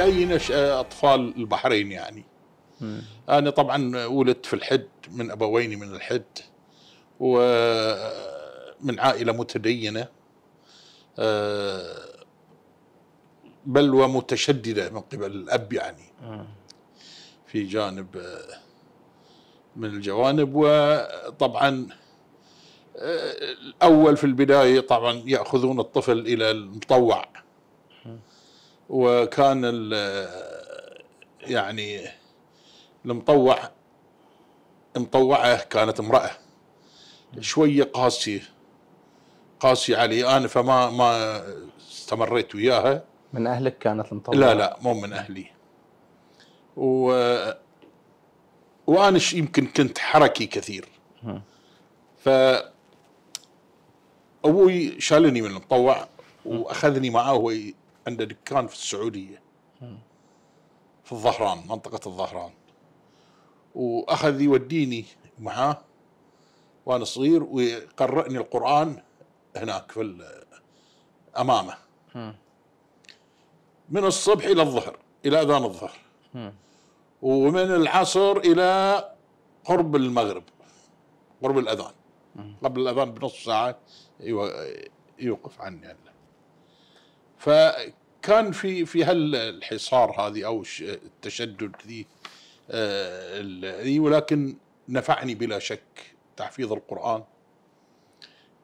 كأي أطفال البحرين يعني مم. أنا طبعا ولدت في الحد من أبوين من الحد ومن عائلة متدينة بل ومتشددة من قبل الأب يعني في جانب من الجوانب وطبعا الأول في البداية طبعا يأخذون الطفل إلى المطوع وكان يعني المطوع مطوعه كانت امراه شويه قاسيه قاسيه علي انا فما ما استمريت وياها من اهلك كانت المطوعه؟ لا لا مو من اهلي و وانا يمكن كنت حركي كثير ف ابوي شالني من المطوع واخذني معاه عنده دكان في السعوديه في الظهران منطقه الظهران واخذ يوديني معاه وانا صغير ويقرئني القران هناك في امامه من الصبح الى الظهر الى اذان الظهر ومن العصر الى قرب المغرب قرب الاذان قبل الاذان بنص ساعه يوقف عني فكان في في هالحصار هذه او التشدد آه، ذي ولكن نفعني بلا شك تحفيظ القرآن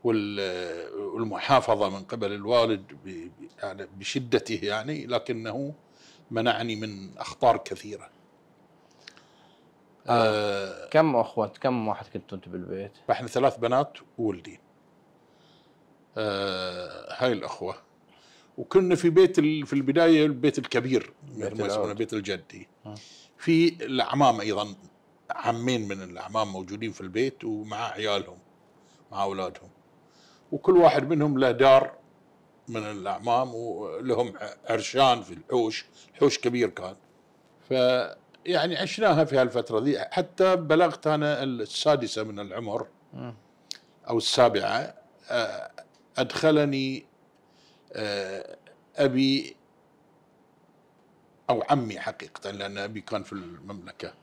والمحافظة من قبل الوالد يعني بشدته يعني لكنه منعني من أخطار كثيرة آه, آه، كم أخوة كم واحد كنت انت بالبيت؟ احنا ثلاث بنات وولدين آه هاي الأخوة وكنا في بيت في البدايه البيت الكبير ما يسمونه بيت الجدي آه. في الاعمام ايضا عمين من الاعمام موجودين في البيت ومع عيالهم مع اولادهم وكل واحد منهم له دار من الاعمام ولهم عرشان في الحوش حوش كبير كان فيعني عشناها في هالفتره ذي حتى بلغت انا السادسه من العمر آه. او السابعه آه، ادخلني آه، أبي أو عمي حقيقة لأن أبي كان في المملكة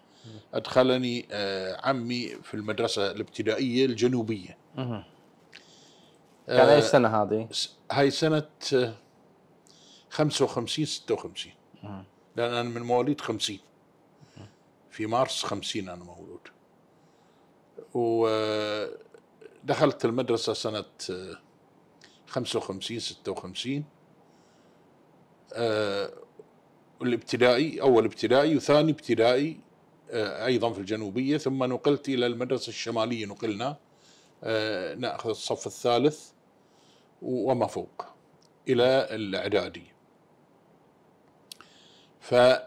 أدخلني آه، عمي في المدرسة الابتدائية الجنوبية آه، كان أي سنة هذه؟ هاي سنة 55 56 لأن أنا من مواليد 50 في مارس 50 أنا مولود ودخلت المدرسة سنة 55 56 آه الابتدائي أول ابتدائي وثاني ابتدائي آه أيضا في الجنوبية ثم نقلت إلى المدرسة الشمالية نقلنا آه نأخذ الصف الثالث وما فوق إلى الإعدادي فلما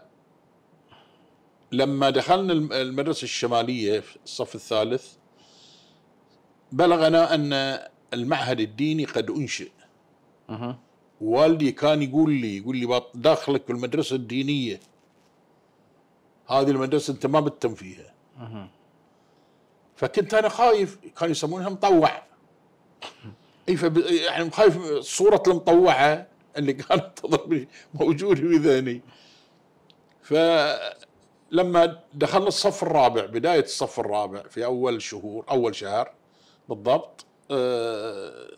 دخلنا المدرسة الشمالية في الصف الثالث بلغنا أن المعهد الديني قد انشئ أه. والدي كان يقول لي يقول لي داخلك في المدرسه الدينيه هذه المدرسه انت ما بتتم فيها أه. فكنت انا خايف كانوا يسمونها مطوع اي يعني خايف صوره المطوعه اللي كانت تضرب موجوده في ذهني فلما دخلنا الصف الرابع بدايه الصف الرابع في اول شهور اول شهر بالضبط آه،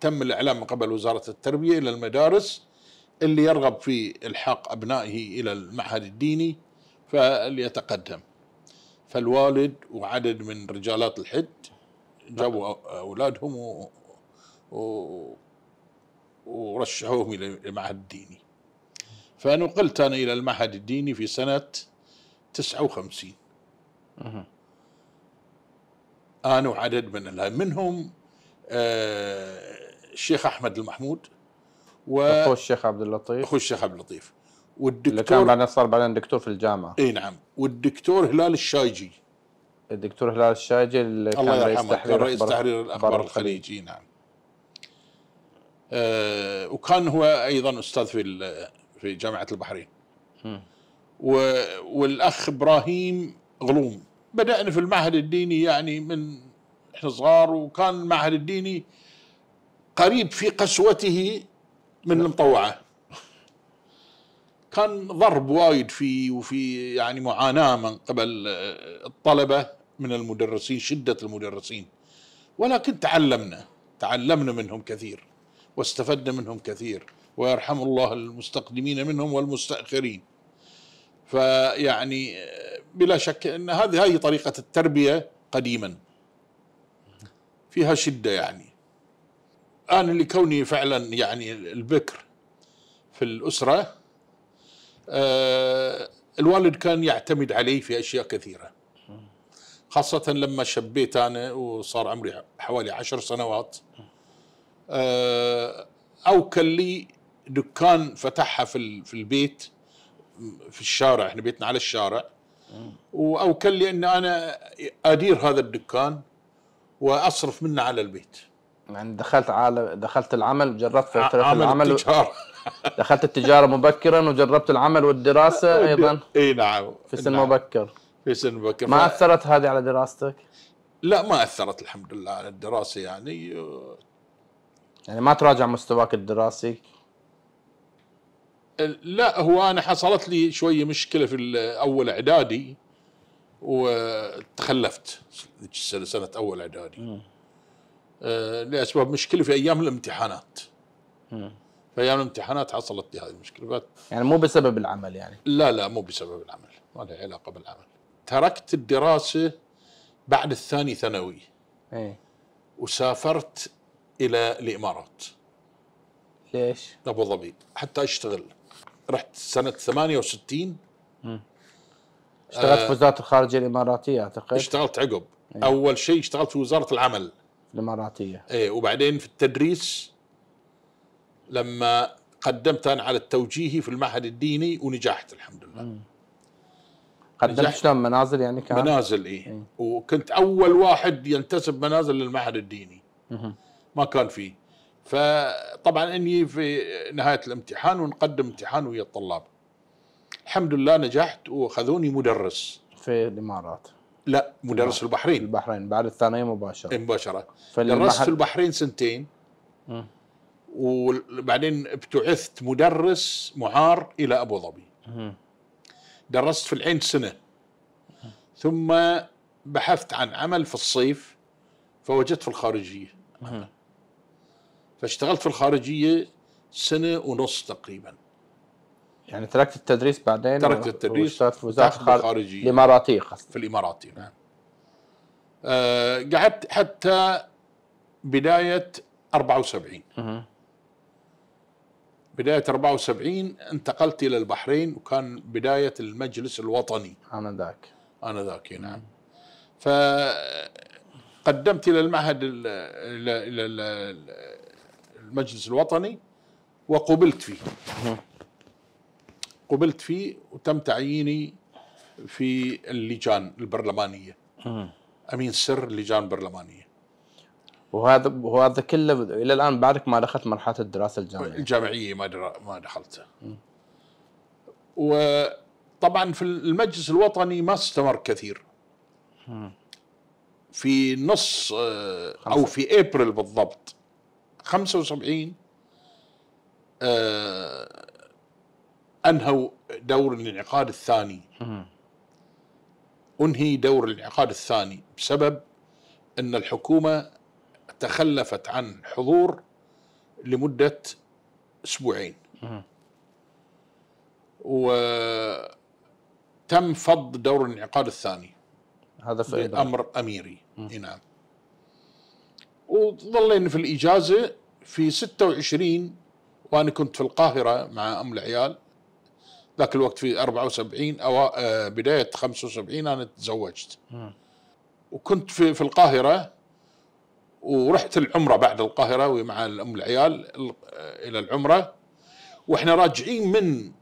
تم الإعلام من قبل وزارة التربية إلى المدارس اللي يرغب في إلحاق أبنائه إلى المعهد الديني فليتقدم فالوالد وعدد من رجالات الحد جابوا أولادهم و... ورشحوهم إلى المعهد الديني فنقلت أنا إلى المعهد الديني في سنة 59 أنا وعدد من منهم آه، الشيخ احمد المحمود و اخو الشيخ عبد اللطيف اخو الشيخ عبد اللطيف والدكتور اللي كان بعدين صار بعدين دكتور في الجامعه اي نعم والدكتور هلال الشايجي الدكتور هلال الشايجي اللي كان رئيس تحرير رئيس تحرير الاخبار الخليجي نعم آه وكان هو ايضا استاذ في في جامعه البحرين و والاخ ابراهيم غلوم بدانا في المعهد الديني يعني من صغار وكان المعهد الديني قريب في قسوته من نعم. المطوعه كان ضرب وايد في وفي يعني معاناه من قبل الطلبه من المدرسين شده المدرسين ولكن تعلمنا تعلمنا منهم كثير واستفدنا منهم كثير ويرحم الله المستقدمين منهم والمستأخرين فيعني بلا شك ان هذه هذه طريقه التربيه قديما فيها شدة يعني أنا لكوني فعلا يعني البكر في الأسرة آه الوالد كان يعتمد علي في أشياء كثيرة خاصة لما شبيت أنا وصار عمري حوالي عشر سنوات آه أوكل لي دكان فتحها في, في البيت في الشارع احنا بيتنا على الشارع واوكل لي ان انا ادير هذا الدكان واصرف منه على البيت يعني دخلت على دخلت العمل جربت فتره العمل التجارة. دخلت التجاره مبكرا وجربت العمل والدراسه ايضا اي نعم في سن نعم. مبكر في سن مبكر ما ف... اثرت هذه على دراستك؟ لا ما اثرت الحمد لله على الدراسه يعني يعني ما تراجع مستواك الدراسي؟ لا هو انا حصلت لي شويه مشكله في اول اعدادي وتخلفت السنه سنه اول اعدادي آه، لاسباب مشكله في ايام الامتحانات في ايام الامتحانات حصلت لي هذه المشكله يعني مو بسبب العمل يعني لا لا مو بسبب العمل ما له علاقه بالعمل تركت الدراسه بعد الثاني ثانوي ايه وسافرت الى الامارات ليش؟ ابو ظبي حتى اشتغل رحت سنه 68 مم. اشتغلت آه، في وزاره الخارجيه الاماراتيه اعتقد اشتغلت عقب أيه. اول شيء اشتغلت في وزاره العمل الاماراتيه ايه وبعدين في التدريس لما قدمت انا على التوجيهي في المعهد الديني ونجحت الحمد لله مم. قدمت شلون منازل يعني كان منازل اي إيه؟ وكنت اول واحد ينتسب منازل للمعهد الديني مم. ما كان فيه فطبعا اني في نهايه الامتحان ونقدم امتحان ويا الطلاب الحمد لله نجحت وخذوني مدرس في الامارات لا مدرس في البحرين البحرين بعد الثانويه مباشره مباشره درست في البحرين سنتين وبعدين ابتعثت مدرس معار الى ابو ظبي درست في العين سنه ثم بحثت عن عمل في الصيف فوجدت في الخارجيه فاشتغلت في الخارجيه سنه ونص تقريبا يعني تركت التدريس بعدين تركت التدريس في وزاره الخارجيه الاماراتيه في الاماراتيه نعم أه قعدت حتى بدايه 74 مه. بدايه 74 انتقلت الى البحرين وكان بدايه المجلس الوطني انا ذاك انا ذاك نعم فقدمت الى المعهد الى المجلس الوطني وقبلت فيه قبلت فيه وتم تعييني في اللجان البرلمانيه امين سر اللجان البرلمانية وهذا وهذا كله الى الان بعدك ما دخلت مرحله الدراسه الجامعيه الجامعيه ما در... ما دخلتها وطبعا في المجلس الوطني ما استمر كثير في نص آه، او في ابريل بالضبط 75 انهوا دور الانعقاد الثاني انهي دور الانعقاد الثاني بسبب ان الحكومه تخلفت عن حضور لمده اسبوعين وتم فض دور الانعقاد الثاني هذا في امر اميري نعم وظلينا في الاجازه في 26 وانا كنت في القاهره مع ام العيال ذاك الوقت في 74 أو آه، بداية 75 أنا تزوجت وكنت في, في القاهرة ورحت العمرة بعد القاهرة ومع أم العيال آه، إلى العمرة وإحنا راجعين من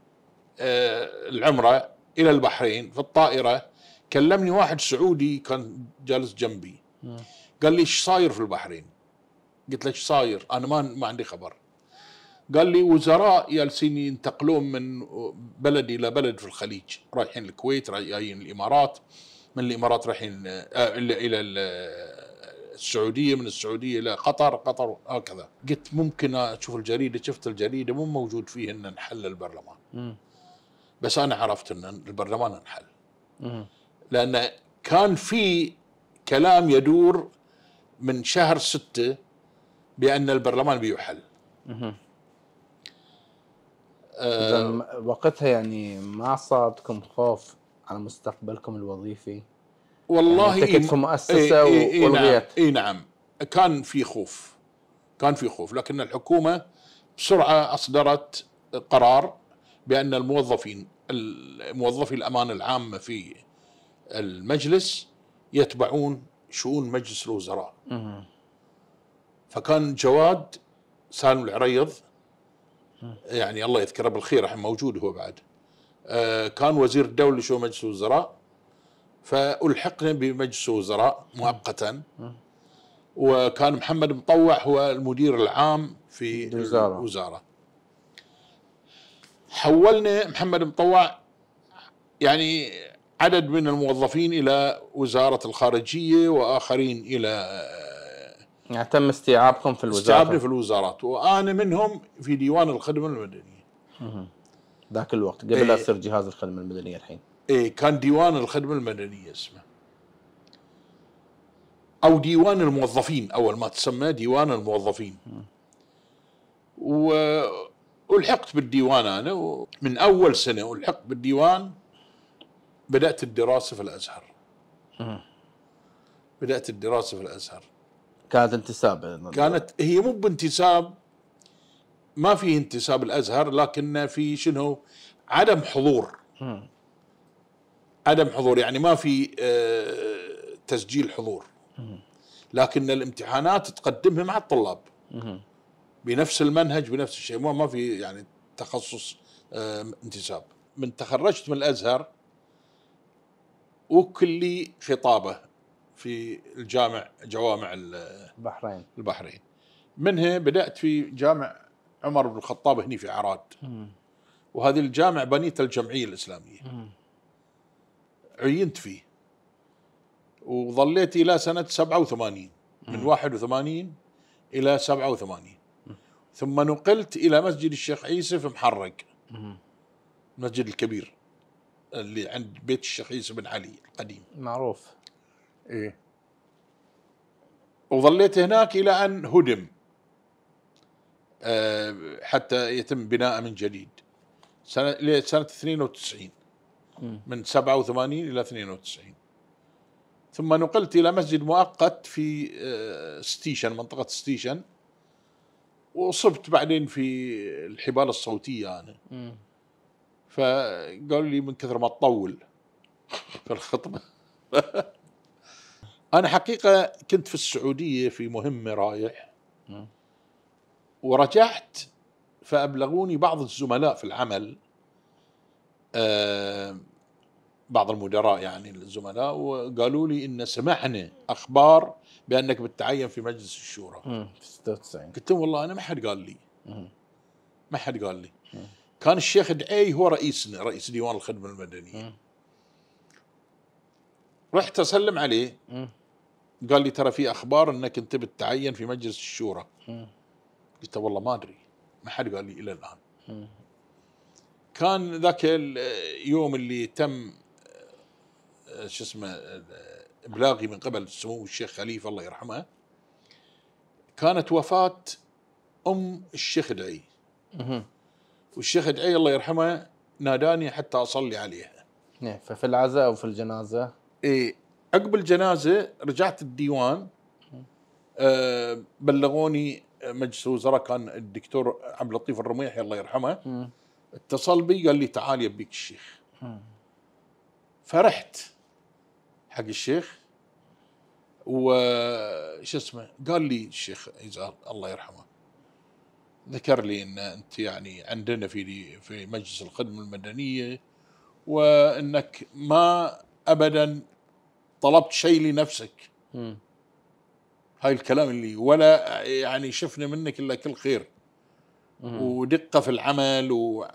آه، العمرة إلى البحرين في الطائرة كلمني واحد سعودي كان جالس جنبي قال لي ايش صاير في البحرين؟ قلت له ايش صاير؟ انا ما ما عندي خبر. قال لي وزراء يالسين ينتقلون من بلد الى بلد في الخليج رايحين الكويت رايحين الامارات من الامارات رايحين آه، الى السعوديه من السعوديه الى قطر قطر هكذا قلت ممكن اشوف الجريده شفت الجريده مو موجود فيه ان نحل البرلمان بس انا عرفت ان البرلمان انحل لان كان في كلام يدور من شهر ستة بان البرلمان بيحل آه، وقتها يعني ما صادكم خوف على مستقبلكم الوظيفي يعني والله يعني إيه في مؤسسه إيه إيه نعم اي نعم كان في خوف كان في خوف لكن الحكومه بسرعه اصدرت قرار بان الموظفين موظفي الامانه العامه في المجلس يتبعون شؤون مجلس الوزراء فكان جواد سالم العريض يعني الله يذكره بالخير الحين موجود هو بعد آه، كان وزير الدولة شو مجلس الوزراء فألحقنا بمجلس الوزراء مؤقتا وكان محمد مطوع هو المدير العام في الوزارة, الوزارة. حولنا محمد مطوع يعني عدد من الموظفين إلى وزارة الخارجية وآخرين إلى يعني تم استيعابكم في الوزارات استيعابني في الوزارات وأنا منهم في ديوان الخدمة المدنية ذاك الوقت قبل لا إيه جهاز الخدمة المدنية الحين إيه كان ديوان الخدمة المدنية اسمه أو ديوان الموظفين أول ما تسمى ديوان الموظفين وألحقت بالديوان أنا من أول سنة ألحقت بالديوان بدأت الدراسة في الأزهر بدأت الدراسة في الأزهر كانت انتساب كانت هي مو بانتساب ما في انتساب الازهر لكن في شنو عدم حضور م. عدم حضور يعني ما في آه تسجيل حضور م. لكن الامتحانات تقدمها مع الطلاب م. بنفس المنهج بنفس الشيء ما في يعني تخصص آه انتساب من تخرجت من الازهر وكلي خطابه في الجامع جوامع البحرين البحرين منها بدات في جامع عمر بن الخطاب هني في عراد وهذه الجامع بنيته الجمعيه الاسلاميه عينت فيه وظليت الى سنه 87 من 81 الى 87 ثم نقلت الى مسجد الشيخ عيسى في محرق المسجد الكبير اللي عند بيت الشيخ عيسى بن علي القديم معروف ايه وظليت هناك الى ان هدم أه حتى يتم بناءه من جديد سنه لسنه 92 من 87 الى 92 ثم نقلت الى مسجد مؤقت في آه، ستيشن منطقه ستيشن وصبت بعدين في الحبال الصوتيه انا فقالوا لي من كثر ما تطول في الخطبه أنا حقيقة كنت في السعودية في مهمة رايح ورجعت فأبلغوني بعض الزملاء في العمل آه، بعض المدراء يعني الزملاء وقالوا لي ان سمعنا اخبار بانك بتتعين في مجلس الشورى امم 96 قلت لهم والله انا ما حد قال لي ما حد قال لي كان الشيخ دعي هو رئيسنا رئيس ديوان الخدمه المدنيه رحت اسلم عليه قال لي ترى في اخبار انك انت بتتعين في مجلس الشورى قلت والله ما ادري ما حد قال لي الى الان كان ذاك اليوم اللي تم آه، شو اسمه ابلاغي من قبل سمو الشيخ خليفه الله يرحمه كانت وفاه ام الشيخ دعي والشيخ دعي الله يرحمه ناداني حتى اصلي عليها إيه، ففي العزاء وفي الجنازه اي عقب الجنازه رجعت الديوان آه، بلغوني مجلس الوزراء كان الدكتور عبد اللطيف الرميحي الله يرحمه اتصل بي قال لي تعال يبيك الشيخ فرحت حق الشيخ وش اسمه قال لي الشيخ يزال الله يرحمه ذكر لي ان انت يعني عندنا في في مجلس الخدمه المدنيه وانك ما ابدا طلبت شيء لنفسك م. هاي الكلام اللي ولا يعني شفنا منك الا كل خير م. ودقه في العمل و...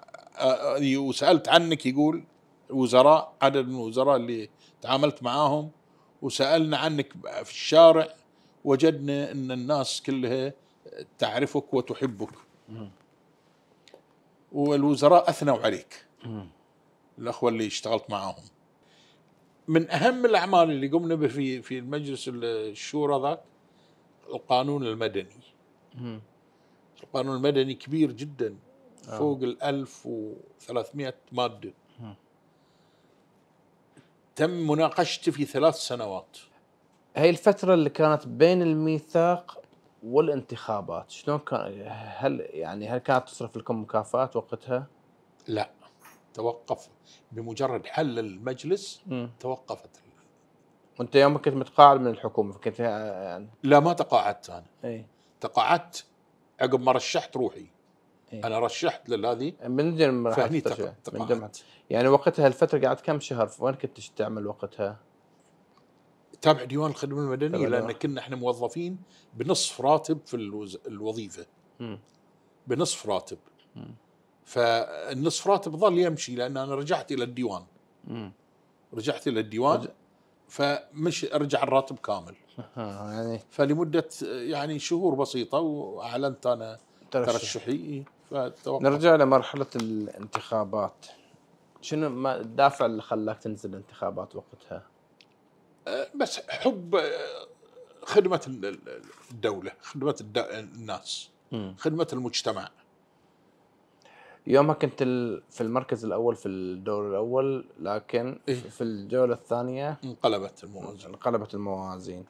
وسالت عنك يقول وزراء عدد من الوزراء اللي تعاملت معاهم وسالنا عنك في الشارع وجدنا ان الناس كلها تعرفك وتحبك م. والوزراء اثنوا عليك الاخوه اللي اشتغلت معاهم من اهم الاعمال اللي قمنا به في في المجلس الشورى ذاك القانون المدني مم. القانون المدني كبير جدا آه. فوق ال 1300 ماده مم. تم مناقشته في ثلاث سنوات هاي الفترة اللي كانت بين الميثاق والانتخابات شلون كان هل يعني هل كانت تصرف لكم مكافآت وقتها؟ لا توقف بمجرد حل المجلس م. توقفت وانت يوم كنت متقاعد من الحكومه كنت آه، يعني لا ما تقاعدت انا اي تقاعدت عقب ما رشحت روحي إيه؟ انا رشحت للهذه من جنب رحت تقاعدت من يعني وقتها الفتره قعدت كم شهر وين كنت تعمل وقتها؟ تابع ديوان الخدمه المدنيه لان كنا احنا موظفين بنصف راتب في الوظيفه م. بنصف راتب م. فالنصف راتب ظل يمشي لان انا رجعت الى الديوان رجعت الى الديوان فمش رجع الراتب كامل آه، يعني فلمده يعني شهور بسيطه واعلنت انا ترشح. ترشحي فتوقف. نرجع لمرحله الانتخابات شنو ما الدافع اللي خلاك تنزل الانتخابات وقتها؟ أه، بس حب أه، خدمه الدوله، خدمه الناس، خدمه المجتمع. يومها كنت في المركز الاول في الدور الاول لكن إيه؟ في الجوله الثانيه انقلبت الموازين انقلبت الموازين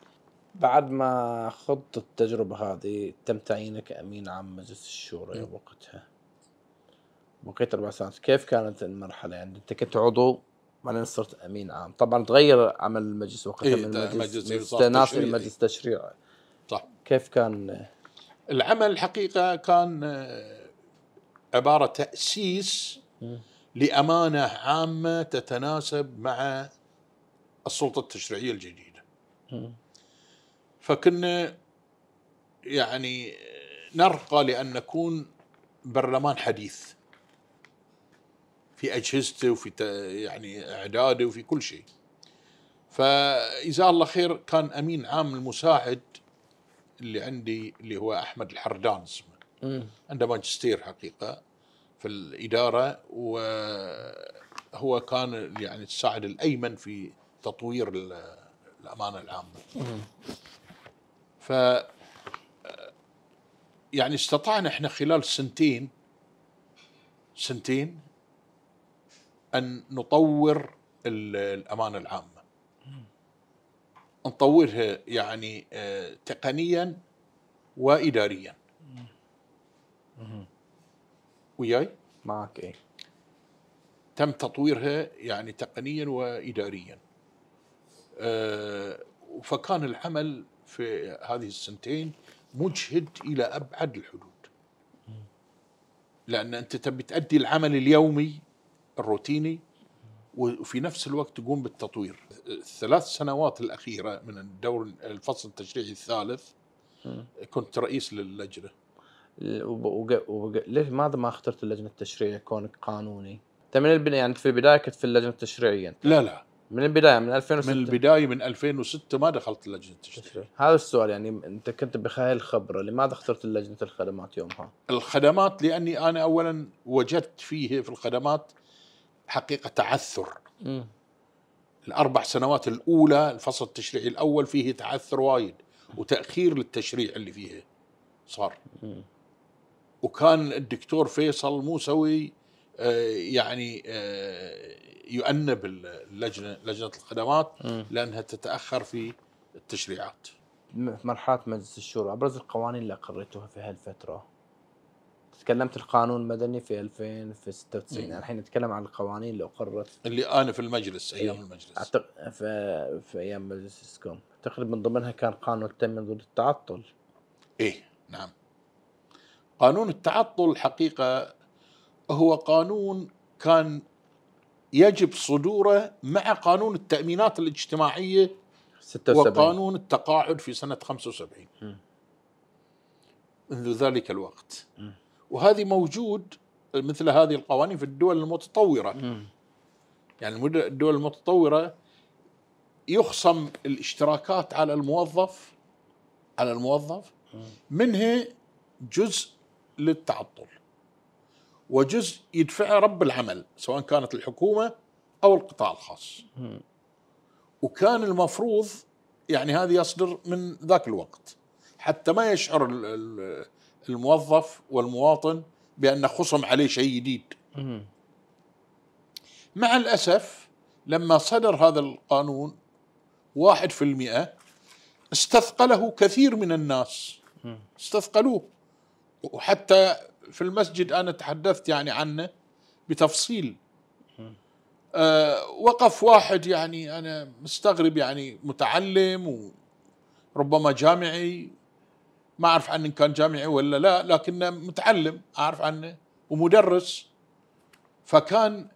بعد ما خضت التجربة هذه تم تعيينك أمين عام مجلس الشورى وقتها بقيت أربع سنوات كيف كانت المرحلة يعني أنت كنت عضو بعدين صرت أمين عام طبعا تغير عمل المجلس وقتها إيه من مجلس ناس مجلس تشريع صح كيف كان العمل الحقيقة كان آه، عباره تاسيس لامانه عامه تتناسب مع السلطه التشريعيه الجديده. فكنا يعني نرقى لان نكون برلمان حديث في اجهزته وفي يعني اعداده وفي كل شيء. فجزاه الله خير كان امين عام المساعد اللي عندي اللي هو احمد الحردان اسمه. عنده ماجستير حقيقه في الاداره وهو كان يعني الساعد الايمن في تطوير الامانه العامه. ف يعني استطعنا احنا خلال سنتين سنتين ان نطور الامانه العامه. نطورها يعني آه، تقنيا واداريا. وياي؟ معك ايه تم تطويرها يعني تقنيا واداريا. آه، فكان العمل في هذه السنتين مجهد الى ابعد الحدود. لان انت تبي تؤدي العمل اليومي الروتيني وفي نفس الوقت تقوم بالتطوير. الثلاث سنوات الاخيره من الدور الفصل التشريعي الثالث كنت رئيس للجنه. ليش ما ما اخترت اللجنه التشريعيه كونك قانوني؟ انت من البدايه يعني في البدايه كنت في اللجنه التشريعيه انت. لا لا من البدايه من 2006 من البدايه من 2006 ما دخلت اللجنه التشريعيه هذا السؤال يعني انت كنت بخيال الخبره لماذا اخترت لجنه الخدمات يومها؟ الخدمات لاني انا اولا وجدت فيه في الخدمات حقيقه تعثر م. الاربع سنوات الاولى الفصل التشريعي الاول فيه تعثر وايد وتاخير للتشريع اللي فيه صار م. وكان الدكتور فيصل موسوي آه، يعني آه، يؤنب اللجنه لجنه الخدمات لانها تتاخر في التشريعات. مرحله مجلس الشورى ابرز القوانين اللي اقريتوها في هالفتره. تكلمت القانون المدني في 2000 في 96 الحين نتكلم عن القوانين اللي اقرت اللي انا في المجلس ايام إيه. المجلس أعتق... في... في ايام مجلسكم تقريبا من ضمنها كان قانون التنميه ضد التعطل ايه نعم قانون التعطل الحقيقة هو قانون كان يجب صدوره مع قانون التأمينات الاجتماعية 76 وقانون التقاعد في سنة 75 منذ ذلك الوقت وهذه موجود مثل هذه القوانين في الدول المتطورة يعني الدول المتطورة يخصم الاشتراكات على الموظف على الموظف منها جزء للتعطل وجزء يدفعه رب العمل سواء كانت الحكومة أو القطاع الخاص وكان المفروض يعني هذا يصدر من ذاك الوقت حتى ما يشعر الموظف والمواطن بأن خصم عليه شيء جديد مع الأسف لما صدر هذا القانون واحد في المئة استثقله كثير من الناس استثقلوه وحتى في المسجد أنا تحدثت يعني عنه بتفصيل أه وقف واحد يعني أنا مستغرب يعني متعلم وربما جامعي ما أعرف عنه كان جامعي ولا لا لكنه متعلم أعرف عنه ومدرس فكان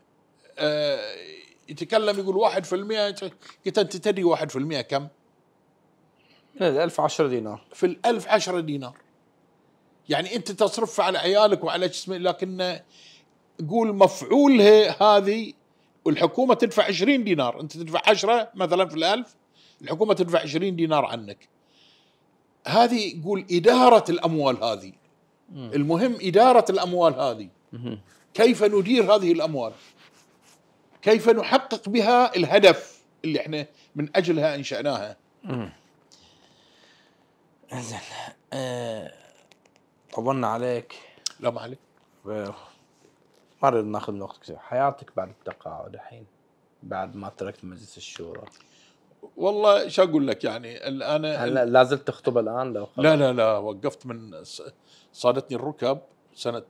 أه يتكلم يقول واحد في المئة قلت أنت تدري واحد في المئة كم؟ من الألف عشرة دينار في الألف عشرة دينار يعني انت تصرف على عيالك وعلى اسمه لكن قول مفعولها هذه والحكومه تدفع 20 دينار انت تدفع 10 مثلا في الالف الحكومه تدفع 20 دينار عنك هذه قول اداره الاموال هذه المهم اداره الاموال هذه كيف ندير هذه الاموال كيف نحقق بها الهدف اللي احنا من اجلها انشاناها زين آه، طولنا عليك لا ما عليك ما نريد ناخذ وقت كثير حياتك بعد التقاعد الحين بعد ما تركت مجلس الشورى والله شو اقول لك يعني انا هل لا زلت تخطب الان لو لا لا لا وقفت من صادتني الركب سنه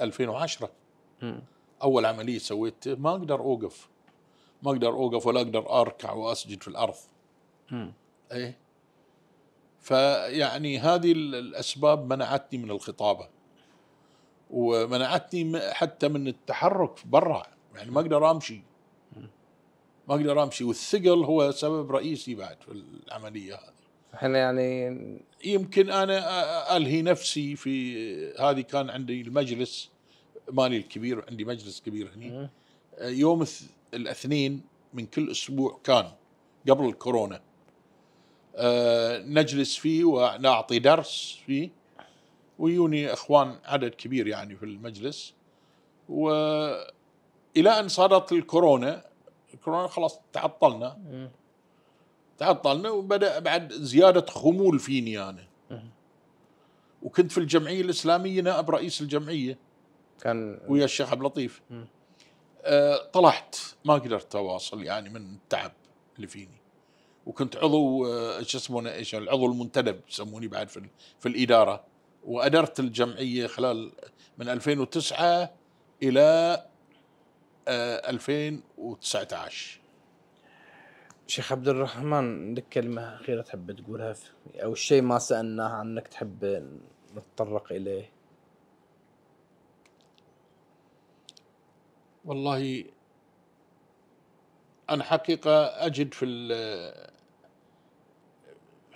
2010 م. اول عمليه سويت ما اقدر اوقف ما اقدر اوقف ولا اقدر اركع واسجد في الارض امم ايه فيعني هذه الأسباب منعتني من الخطابة ومنعتني حتى من التحرك برا يعني ما أقدر أمشي ما أقدر أمشي والثقل هو سبب رئيسي بعد في العملية هذه احنا يعني يمكن انا الهي نفسي في هذه كان عندي المجلس مالي الكبير عندي مجلس كبير هنا يوم الاثنين من كل اسبوع كان قبل الكورونا آه، نجلس فيه ونعطي درس فيه ويوني اخوان عدد كبير يعني في المجلس والى ان صارت الكورونا الكورونا خلاص تعطلنا تعطلنا وبدا بعد زياده خمول فيني انا وكنت في الجمعيه الاسلاميه نائب رئيس الجمعيه كان ويا الشيخ عبد اللطيف آه، طلعت ما قدرت اتواصل يعني من التعب اللي فيني وكنت عضو آه، شو اسمه ايش العضو المنتدب يسموني بعد في, في الاداره وادرت الجمعيه خلال من 2009 الى 2019 آه، شيخ عبد الرحمن عندك كلمة أخيرة تحب تقولها أو الشيء ما سألناه عنك تحب نتطرق إليه والله أنا حقيقة أجد في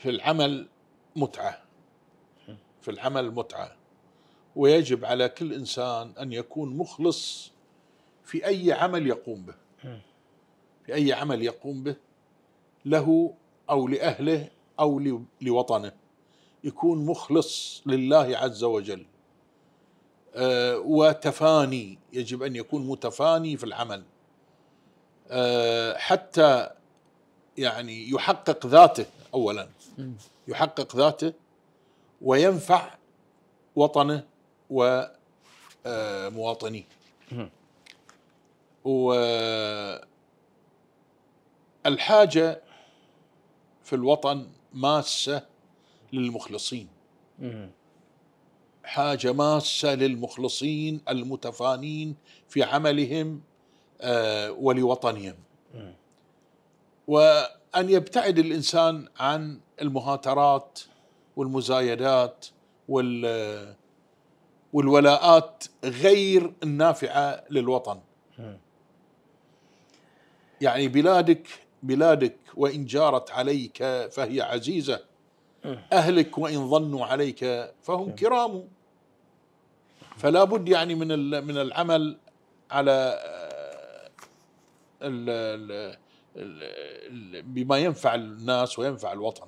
في العمل متعه في العمل متعه ويجب على كل انسان ان يكون مخلص في اي عمل يقوم به في اي عمل يقوم به له او لاهله او لوطنه يكون مخلص لله عز وجل آه، وتفاني يجب ان يكون متفاني في العمل آه، حتى يعني يحقق ذاته أولا يحقق ذاته وينفع وطنه ومواطنيه آه، والحاجة في الوطن ماسة للمخلصين حاجة ماسة للمخلصين المتفانين في عملهم آه، ولوطنهم و أن يبتعد الإنسان عن المهاترات والمزايدات وال والولاءات غير النافعة للوطن يعني بلادك بلادك وإن جارت عليك فهي عزيزة أهلك وإن ظنوا عليك فهم نعم. كرام فلا بد يعني من من العمل على ال الـ بما ينفع الناس وينفع الوطن